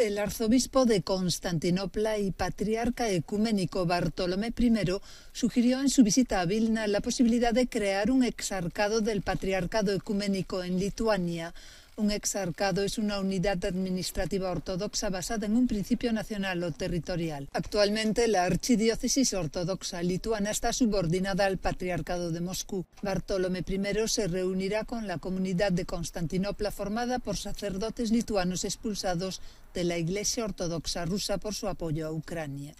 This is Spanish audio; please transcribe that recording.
El arzobispo de Constantinopla y patriarca ecuménico Bartolomé I sugirió en su visita a Vilna la posibilidad de crear un exarcado del patriarcado ecuménico en Lituania un exarcado es una unidad administrativa ortodoxa basada en un principio nacional o territorial. Actualmente, la archidiócesis ortodoxa lituana está subordinada al Patriarcado de Moscú. Bartolomé I se reunirá con la comunidad de Constantinopla formada por sacerdotes lituanos expulsados de la Iglesia Ortodoxa rusa por su apoyo a Ucrania.